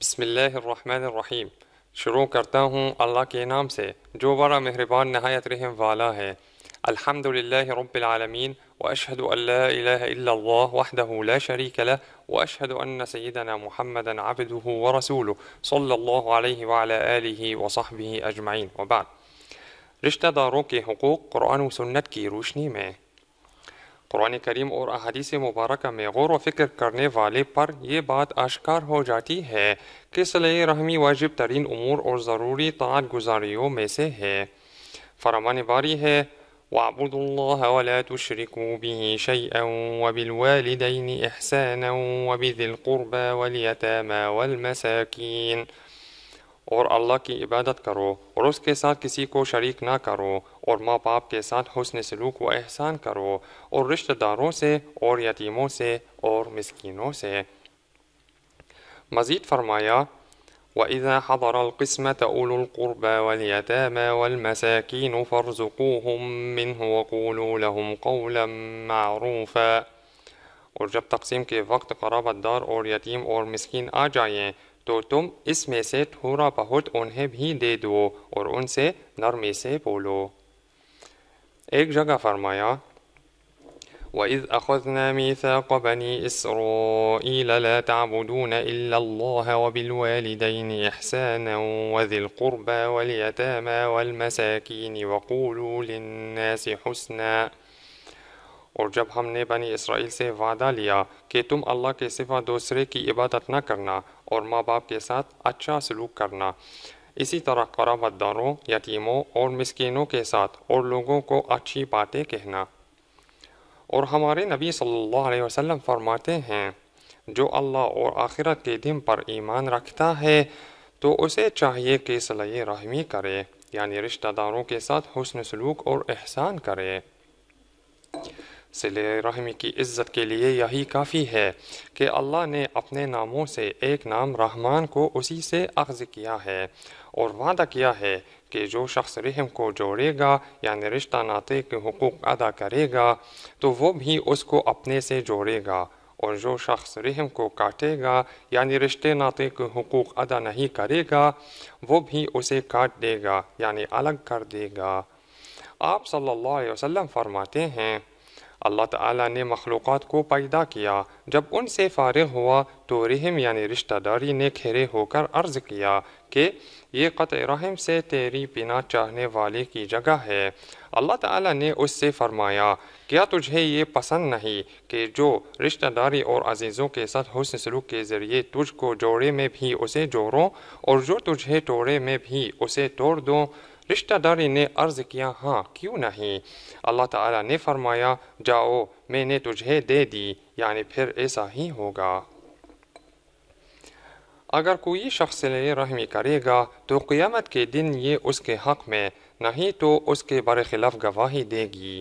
بسم الله الرحمن الرحيم شروع کرتا ہوں اللہ کے نام سے جو بڑا مہربان نہایت رحم والا ہے الحمد لله رب العالمين وأشهد أن لا إله إلا الله وحده لا شريك له وأشهد أن سيدنا محمدا عبده ورسوله صلى الله عليه وعلى آله وصحبه أجمعين وبعد رشتہ داروں کے حقوق قرآن و سنت کی روشنی میں قرآن کریم اور احادیث مبارکہ میں غور و فکر کرنے والے پر یہ بات اشکار ہو جاتی ہے کہ صلی رحمی واجب ترین امور اور ضروری طاعت گزاریوں میں سے ہے فرمان باری ہے وَعْبُدُ اللَّهَ وَلَا تُشْرِكُوا بِهِ شَيْئًا وَبِالْوَالِدَيْنِ إِحْسَانًا وَبِذِي الْقُرْبَى وَالْيَتَامَى وَالْمَسَاكِينَ اور اللہ کی عبادت کرو اور اس کے ساتھ کسی کو شریک نہ کرو اور ماں باپ کے ساتھ حسن سلوک و احسان کرو اور رشتہ داروں سے اور یتیموں سے اور مسکینوں سے مزید فرمایا وَإِذَا حَضَرَ الْقِسْمَةَ أُولُو الْقُرْبَى وَالْيَتَامَى وَالْمَسَاكِينُ فَارْزُقُوهُمْ مِنْهُ وَقُولُوا لَهُمْ قَوْلًا مَعْرُوفًا اور جب تقسیم کے وقت قرابت دار اور یتیم اور مسکین آ جائیں اس میں سے تھوڑا بہت انہیں بھی دے دو اور ان سے نرمی سے بولو ایک جگہ فرمایا وإذ أخذنا ميثاق بني إسرائيل لا تعبدون إلا الله وبالوالدين إحسانا وذي القربى واليتامى والمساكين وقولوا للناس حسنا جب ہم نے بنی اسرائیل سے وعدہ لیا کہ تم اللہ کے سوا دوسرے کی عبادت نہ کرنا اور ماں باپ کے ساتھ اچھا سلوک کرنا اسی طرح قرابت داروں یتیموں اور مسکینوں کے ساتھ اور لوگوں کو اچھی باتیں کہنا اور ہمارے نبی صلی اللہ علیہ وسلم فرماتے ہیں جو اللہ اور آخرت کے دن پر ایمان رکھتا ہے تو اسے چاہیے کہ صلی رحمی کرے یعنی رشتہ داروں کے ساتھ حسن سلوک اور احسان کرے رحمی کی عزت کے لیے یہی کافی ہے کہ اللہ نے اپنے ناموں سے ایک نام رحمان کو اسی سے اخذ کیا ہے اور وعدہ کیا ہے کہ جو شخص رحم کو جوڑے گا یعنی رشتہ ناطے کے حقوق ادا کرے گا تو وہ بھی اس کو اپنے سے جوڑے گا اور جو شخص رحم کو کاٹے گا یعنی رشتے ناطے کے حقوق ادا نہیں کرے گا وہ بھی اسے کاٹ دے گا یعنی الگ کر دے گا آپ صلی اللہ علیہ وسلم فرماتے ہیں اللہ تعالیٰ نے مخلوقات کو پیدا کیا جب ان سے فارغ ہوا تو رحم یعنی رشتہ داری نے کھیرے ہو کر عرض کیا کہ یہ قطع رحم سے تیری پینا چاہنے والے کی جگہ ہے اللہ تعالیٰ نے اس سے فرمایا کیا تجھے یہ پسند نہیں کہ جو رشتہ داری اور عزیزوں کے ساتھ حسن سلوک کے ذریعے تجھ کو جوڑے میں بھی اسے جوڑوں اور جو تجھے توڑے میں بھی اسے توڑ دوں رشتہ داری نے عرض کیا ہاں کیوں نہیں اللہ تعالیٰ نے فرمایا جاؤ میں نے تجھے دے دی یعنی پھر ایسا ہی ہوگا اگر کوئی شخص رحمی کرے گا تو قیامت کے دن یہ اس کے حق میں نہیں تو اس کے برخلاف گواہی دے گی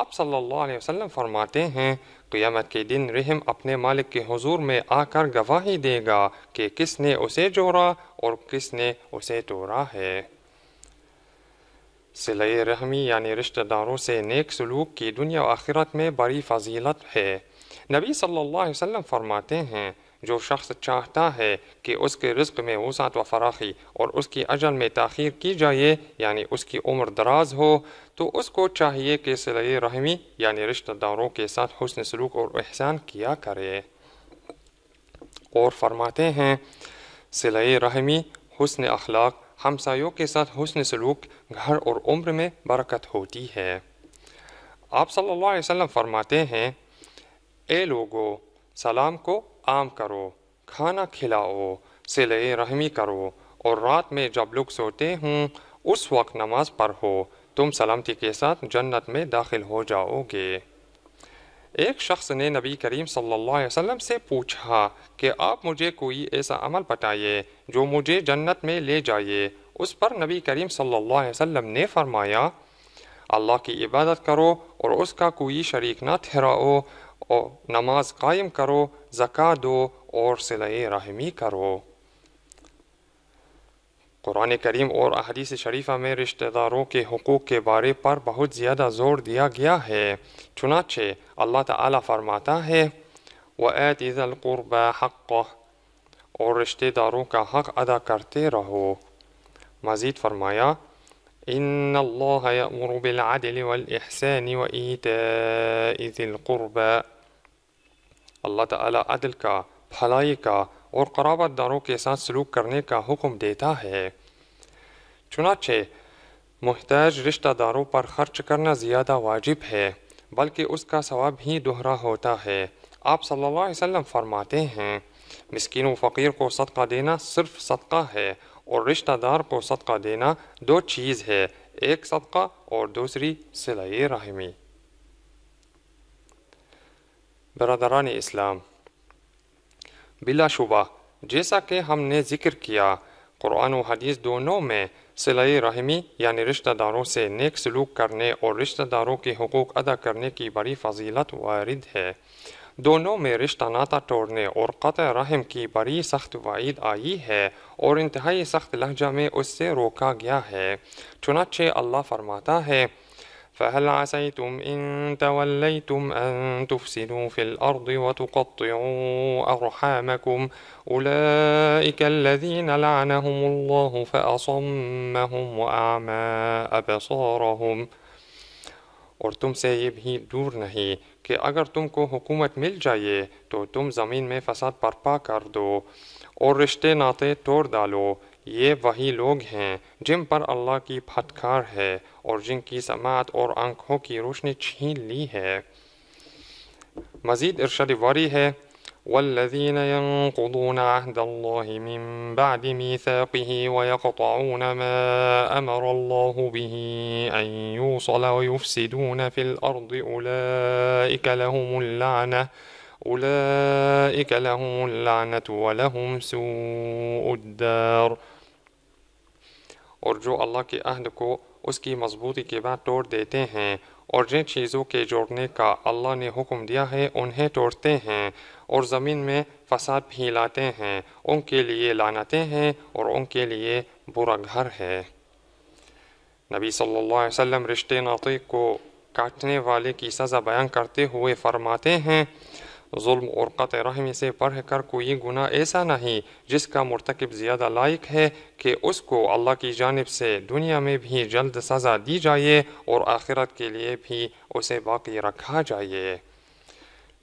آپ صلی اللہ علیہ وسلم فرماتے ہیں قیامت کے دن رحم اپنے مالک کے حضور میں آ کر گواہی دے گا کہ کس نے اسے جوڑا اور کس نے اسے توڑا ہے صلئی رحمی یعنی رشتہ داروں سے نیک سلوک کی دنیا و آخرت میں بڑی فضیلت ہے نبی صلی اللہ علیہ وسلم فرماتے ہیں جو شخص چاہتا ہے کہ اس کے رزق میں وسعت و فراخی اور اس کی اجل میں تاخیر کی جائے یعنی اس کی عمر دراز ہو تو اس کو چاہیے کہ صلۂ رحمی یعنی رشتہ داروں کے ساتھ حسن سلوک اور احسان کیا کرے اور فرماتے ہیں صلئے رحمی حسن اخلاق ہمسایوں کے ساتھ حسن سلوک گھر اور عمر میں برکت ہوتی ہے آپ صلی اللہ علیہ وسلم فرماتے ہیں اے لوگو سلام کو عام کرو کھانا کھلاؤ سلئے رحمی کرو اور رات میں جب لوگ سوتے ہوں اس وقت نماز پڑھو تم سلامتی کے ساتھ جنت میں داخل ہو جاؤ گے ایک شخص نے نبی کریم صلی اللہ علیہ وسلم سے پوچھا کہ آپ مجھے کوئی ایسا عمل بتائیے جو مجھے جنت میں لے جائیے اس پر نبی کریم صلی اللہ علیہ وسلم نے فرمایا اللہ کی عبادت کرو اور اس کا کوئی شریک نہ ٹھہراؤ اور نماز قائم کرو زکا دو اور صلۂ رحمی کرو قرآن کریم اور احادیث شریفہ میں رشتہ داروں کے حقوق کے بارے پر بہت زیادہ زور دیا گیا ہے چنانچہ اللہ تعالی فرماتا ہے وَآتِ ذَا وعطیز حق اور رشتہ داروں کا حق ادا کرتے رہو مزید فرمایا ان اللہ یأمر بالعدل والاحسان وعیت ذی القربى اللہ تعالی عدل کا بھلائی کا اور قرابت داروں کے ساتھ سلوک کرنے کا حکم دیتا ہے چنانچہ محتاج رشتہ داروں پر خرچ کرنا زیادہ واجب ہے بلکہ اس کا ثواب ہی دوہرا ہوتا ہے آپ صلی اللہ علیہ وسلم فرماتے ہیں مسکین و فقیر کو صدقہ دینا صرف صدقہ ہے اور رشتہ دار کو صدقہ دینا دو چیز ہے ایک صدقہ اور دوسری صلی رحمی برادران اسلام بلا شبہ جیسا کہ ہم نے ذکر کیا قرآن و حدیث دونوں میں صلع رحمی یعنی رشتہ داروں سے نیک سلوک کرنے اور رشتہ داروں کے حقوق ادا کرنے کی بڑی فضیلت وارد ہے دونوں میں رشتہ ناطہ توڑنے اور قطع رحم کی بڑی سخت وعید آئی ہے اور انتہائی سخت لہجہ میں اس سے روکا گیا ہے چنانچہ اللہ فرماتا ہے فهل عسيتم إن توليتم أن تفسدوا في الأرض وتقطعوا أرحامكم أولئك الذين لعنهم الله فأصمهم وأعمى أبصارهم اور تم سے یہ بھی دور نہیں کہ اگر تم کو حکومت مل جائے تو تم زمین میں فساد برپا کر دو اور رشتے ناطے توڑ ڈالو یہ وہی لوگ ہیں جن پر اللہ کی پھٹکار ہے اور جن کی سماعت اور آنکھوں کی روشنی چھین لی ہے مزید ارشاد واری ہے والذين ينقضون عهد الله من بعد ميثاقه ويقطعون ما أمر الله به أن يوصل ويفسدون في الأرض أولئك لهم اللعنة أولئك لهم اللعنة ولهم سوء الدار اور جو اللہ کے عہد کو اس کی مضبوطی کے بعد توڑ دیتے ہیں اور جن چیزوں کے جوڑنے کا اللہ نے حکم دیا ہے انہیں توڑتے ہیں اور زمین میں فساد پھیلاتے ہیں ان کے لیے لانتیں ہیں اور ان کے لیے برا گھر ہے نبی صلی اللہ علیہ وسلم رشتے ناطق کو کاٹنے والے کی سزا بیان کرتے ہوئے فرماتے ہیں ظلم اور قطع رحمی سے پڑھ کر کوئی گناہ ایسا نہیں جس کا مرتکب زیادہ لائق ہے کہ اس کو اللہ کی جانب سے دنیا میں بھی جلد سزا دی جائے اور آخرت کے لیے بھی اسے باقی رکھا جائے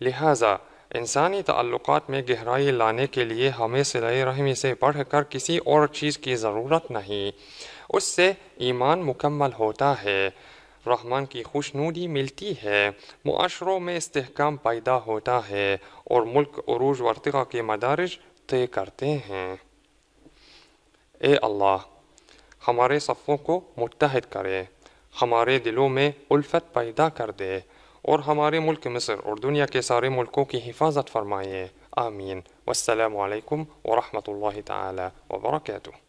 لہٰذا انسانی تعلقات میں گہرائی لانے کے لیے ہمیں صدی رحمی سے پڑھ کر کسی اور چیز کی ضرورت نہیں اس سے ایمان مکمل ہوتا ہے رحمان کی خوش نوری ملتی ہے معاشروں میں استحکام پیدا ہوتا ہے اور ملک عروج و ارتقا کے مدارج طے کرتے ہیں اے اللہ ہمارے صفوں کو متحد کرے ہمارے دلوں میں الفت پیدا کر دے اور ہمارے ملک مصر اور دنیا کے سارے ملکوں کی حفاظت فرمائے آمین والسلام علیکم ورحمۃ اللہ تعالی وبرکاتہ